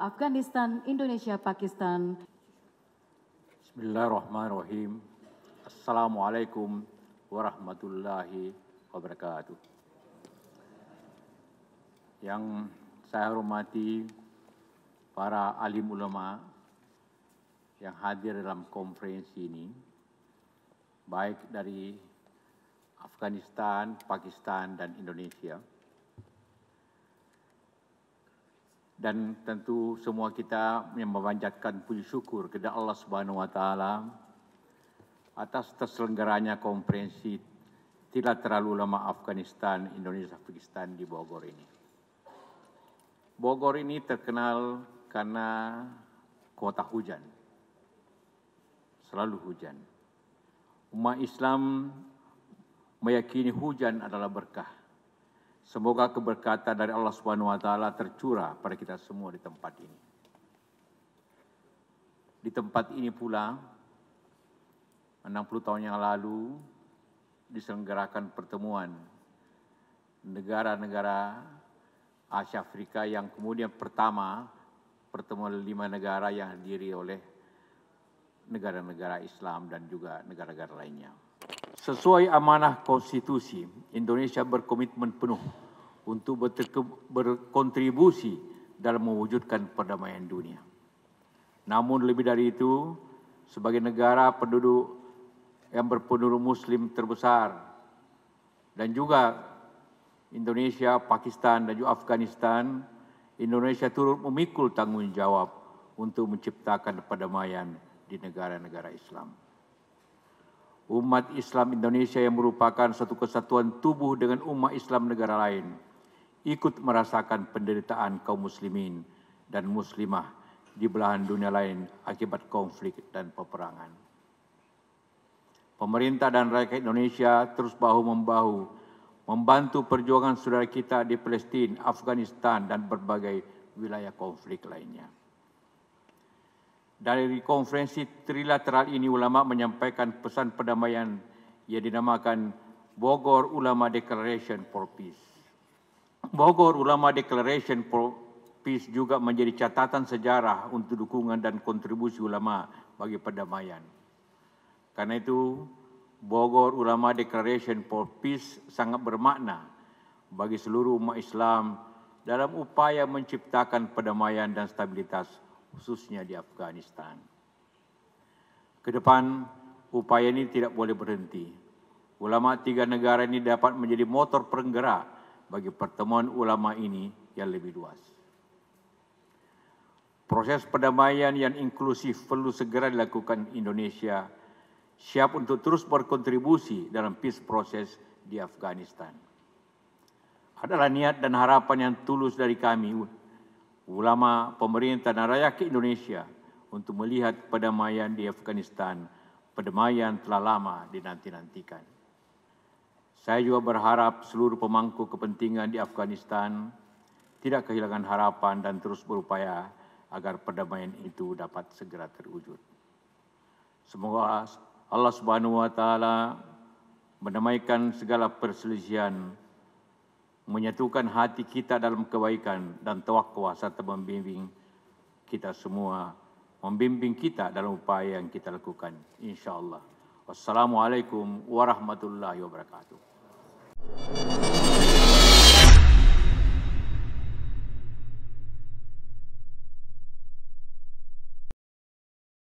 Afghanistan, Indonesia, Pakistan. Bismillahirrahmanirrahim. Assalamualaikum warahmatullahi wabarakatuh. Yang saya hormati para alim ulama yang hadir dalam konferensi ini, baik dari Afghanistan, Pakistan, dan Indonesia. dan tentu semua kita yang memanjatkan puji syukur kepada Allah Subhanahu wa taala atas terselenggaranya konferensi terlalu lama Afghanistan Indonesia pakistan di Bogor ini. Bogor ini terkenal karena kota hujan. Selalu hujan. Umat Islam meyakini hujan adalah berkah Semoga keberkatan dari Allah Subhanahu wa taala tercurah pada kita semua di tempat ini. Di tempat ini pula 60 tahun yang lalu diselenggarakan pertemuan negara-negara Asia Afrika yang kemudian pertama pertemuan lima negara yang hadiri oleh negara-negara Islam dan juga negara-negara lainnya. Sesuai amanah konstitusi, Indonesia berkomitmen penuh untuk berkontribusi dalam mewujudkan perdamaian dunia. Namun lebih dari itu, sebagai negara penduduk yang berpenduduk muslim terbesar dan juga Indonesia, Pakistan dan juga Afghanistan, Indonesia turut memikul tanggung jawab untuk menciptakan perdamaian di negara-negara Islam umat Islam Indonesia yang merupakan satu kesatuan tubuh dengan umat Islam negara lain ikut merasakan penderitaan kaum muslimin dan muslimah di belahan dunia lain akibat konflik dan peperangan. Pemerintah dan rakyat Indonesia terus bahu-membahu membantu perjuangan saudara kita di Palestina, Afghanistan dan berbagai wilayah konflik lainnya. Dari konferensi trilateral ini ulama menyampaikan pesan perdamaian yang dinamakan Bogor Ulama Declaration for Peace. Bogor Ulama Declaration for Peace juga menjadi catatan sejarah untuk dukungan dan kontribusi ulama bagi perdamaian. Karena itu, Bogor Ulama Declaration for Peace sangat bermakna bagi seluruh umat Islam dalam upaya menciptakan perdamaian dan stabilitas khususnya di Afghanistan. Kedepan, upaya ini tidak boleh berhenti. Ulama tiga negara ini dapat menjadi motor penggerak bagi pertemuan ulama ini yang lebih luas. Proses perdamaian yang inklusif perlu segera dilakukan Indonesia siap untuk terus berkontribusi dalam peace process di Afghanistan. Adalah niat dan harapan yang tulus dari kami ulama, pemerintah dan rakyat Indonesia untuk melihat perdamaian di Afghanistan. Perdamaian telah lama dinanti-nantikan. Saya juga berharap seluruh pemangku kepentingan di Afghanistan tidak kehilangan harapan dan terus berupaya agar perdamaian itu dapat segera terwujud. Semoga Allah Subhanahu wa taala menamaikan segala perselisihan menyatukan hati kita dalam kebaikan dan tawakwa serta membimbing kita semua, membimbing kita dalam upaya yang kita lakukan. InsyaAllah. Wassalamualaikum warahmatullahi wabarakatuh.